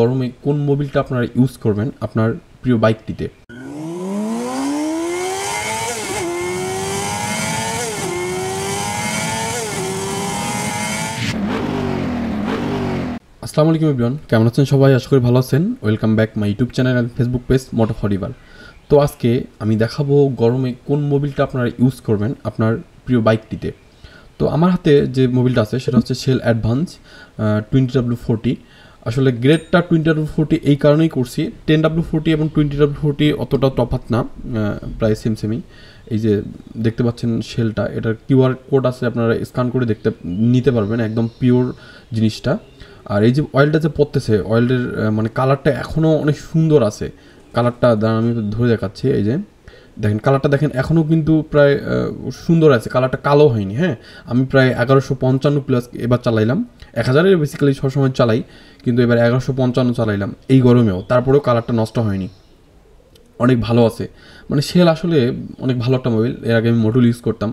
গরমে কোন মোবিলটা আপনারা ইউজ করবেন আপনার প্রিয় বাইকটিতে আসসালামু আলাইকুম ইবরান কেমন আছেন সবাই আশা করি ভালো আছেন welcome back my YouTube channel and Facebook page মোটো ফরিবার তো আজকে আমি দেখাবো গরমে কোন মোবিলটা আপনারা ইউজ করবেন আপনার প্রিয় বাইকটিতে তো আমার হাতে যে মোবিলটা আছে সেটা হচ্ছে Shell advance twenty W forty আসলে গ্রেডটা টোয়েন্টি ডাব্লু ফোরটি এই কারণেই করছি টেন ডাব্লু ফোরটি এবং টোয়েন্টি ডাব্লু ফোরটি অতটা তফাত না প্রায় সেম সেমই এই যে দেখতে পাচ্ছেন শেলটা এটার কিউআর কোড আছে আপনারা স্ক্যান করে দেখতে নিতে পারবেন একদম পিওর জিনিসটা আর এই যে অয়েলটা যে পড়তেছে অয়েলের মানে কালারটা এখনও অনেক সুন্দর আছে কালারটা দাঁড়া আমি ধরে দেখাচ্ছি এই যে দেখেন কালারটা দেখেন এখনও কিন্তু প্রায় সুন্দর আছে কালারটা কালো হয়নি হ্যাঁ আমি প্রায় এগারোশো পঞ্চান্ন প্লাস এবার চালাইলাম এক হাজারের বেসিক্যালি সবসময় চালাই কিন্তু এবার এগারোশো পঞ্চান্ন চালাইলাম এই গরমেও তারপরেও কালারটা নষ্ট হয়নি অনেক ভালো আছে মানে সেল আসলে অনেক ভালো একটা মোবাইল এর আগে আমি মোটুল ইউজ করতাম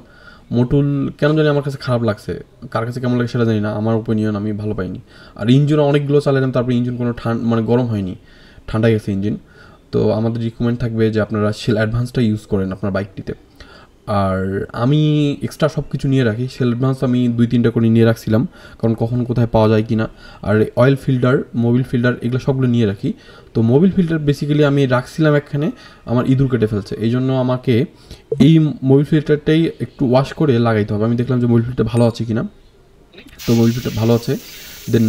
মোটুল কেন জানি আমার কাছে খারাপ লাগছে কার কাছে কেমন লাগে সেটা জানি না আমার ওপিনিয়ন আমি ভালো পাইনি আর ইঞ্জিনও অনেকগুলো চালাইলাম তারপরে ইঞ্জিন কোনো ঠান্ড মানে গরম হয়নি ঠান্ডা গেছে ইঞ্জিন তো আমাদের রিকমেন্ড থাকবে যে আপনারা সেল অ্যাডভান্সটা ইউজ করেন আপনার বাইকটিতে আর আমি এক্সট্রা সব কিছু নিয়ে রাখি সেল অ্যাডভান্স আমি দুই তিনটা করে নিয়ে রাখছিলাম কারণ কখন কোথায় পাওয়া যায় কি না আর অয়েল ফিল্টার মোবিল ফিল্টার এগুলো সবগুলো নিয়ে রাখি তো মোবিল ফিল্টার বেসিক্যালি আমি রাখছিলাম একখানে আমার ইঁদুর কেটে ফেলছে এই জন্য আমাকে এই মোবিল ফিল্টারটাই একটু ওয়াশ করে লাগাইতে হবে আমি দেখলাম যে মোবিল ফিল্টার ভালো আছে কি না তো মোবিল ফিল্টার ভালো আছে দেন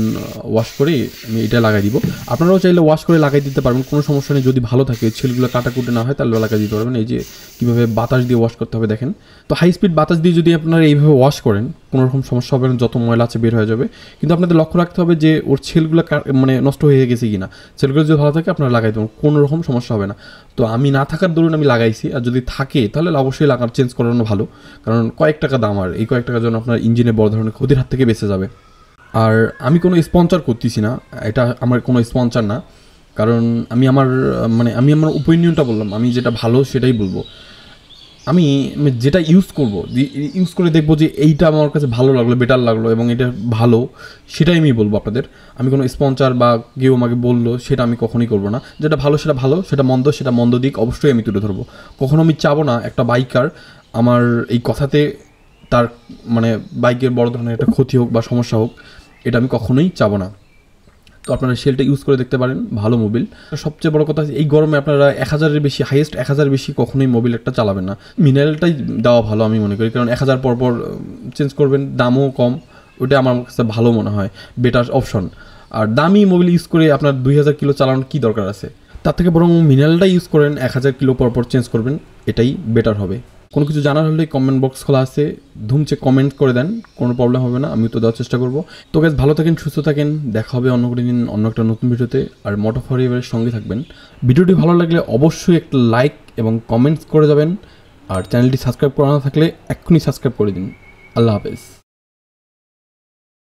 ওয়াশ uh, করে আমি এটা লাগাই দিব আপনারাও চাইলে ওয়াশ করে লাগাই দিতে পারবেন কোনো সমস্যা নেই যদি ভালো থাকে ছেলগুলো কাটাকুটে না হয় তাহলে লাগাই দিতে পারবেন এই যে কীভাবে বাতাস দিয়ে ওয়াশ করতে হবে দেখেন তো হাই স্পিড বাতাস দিয়ে যদি আপনারা এইভাবে ওয়াশ করেন কোনো রকম সমস্যা হবে না যত ময়লা আছে বের হয়ে যাবে কিন্তু আপনাদের লক্ষ্য রাখতে হবে যে ওর ছেলগুলো মানে নষ্ট হয়ে গেছে কি না ছেলগুলো যদি ভালো থাকে আপনারা লাগাই দেবেন কোনো রকম সমস্যা হবে না তো আমি না থাকার দরুন আমি লাগাইছি আর যদি থাকে তাহলে অবশ্যই লাগানো চেঞ্জ করানো ভালো কারণ কয়েক টাকা দাম আর এই কয়েক টাকার জন্য আপনার ইঞ্জিনে বড় ধরনের ক্ষতির হাত থেকে বেঁচে যাবে আর আমি কোনো স্পন্সার করতেছি না এটা আমার কোনো স্পন্সার না কারণ আমি আমার মানে আমি আমার ওপিনিয়নটা বললাম আমি যেটা ভালো সেটাই বলবো আমি যেটা ইউজ করব ইউজ করে দেখবো যে এইটা আমার কাছে ভালো লাগলো বেটার লাগলো এবং এটা ভালো সেটাই আমি বলবো আপনাদের আমি কোনো স্পন্সার বা কেউ আমাকে বললো সেটা আমি কখনই করব না যেটা ভালো সেটা ভালো সেটা মন্দ সেটা মন্দ দিক অবশ্যই আমি তুলে ধরবো কখনো আমি চাবো না একটা বাইকার আমার এই কথাতে তার মানে বাইকের বড় ধরনের একটা ক্ষতি হোক বা সমস্যা হোক এটা আমি কখনোই চাবো না তো আপনারা সেলটা ইউজ করে দেখতে পারেন ভালো মোবিল সবচেয়ে বড় কথা এই গরমে আপনারা এক হাজারের বেশি হাইয়েস্ট এক হাজার বেশি কখনোই মোবিল একটা চালাবেন না মিনারেলটাই দেওয়া ভালো আমি মনে করি কারণ এক হাজার পরপর চেঞ্জ করবেন দামও কম ওটা আমার কাছে ভালো মনে হয় বেটার অপশন আর দামি মোবিল ইউজ করে আপনার দুই হাজার কিলো চালানোর কী দরকার আছে তার থেকে বরং মিনারেলটা ইউজ করেন এক হাজার কিলো পরপর চেঞ্জ করবেন এটাই বেটার হবে কোনো কিছু জানার হলে কমেন্ট বক্স খোলা আছে ধুমচে কমেন্ট করে দেন কোনো প্রবলেম হবে না আমি তো দেওয়ার চেষ্টা করবো তো গাছ ভালো থাকেন সুস্থ থাকেন দেখা হবে অন্য কোনো দিন অন্য একটা নতুন ভিডিওতে আর মোটো ফর এবারের সঙ্গে থাকবেন ভিডিওটি ভালো লাগলে অবশ্যই একটা লাইক এবং কমেন্টস করে যাবেন আর চ্যানেলটি সাবস্ক্রাইব করা না থাকলে এক্ষুনি সাবস্ক্রাইব করে দিন আল্লাহ হাফেজ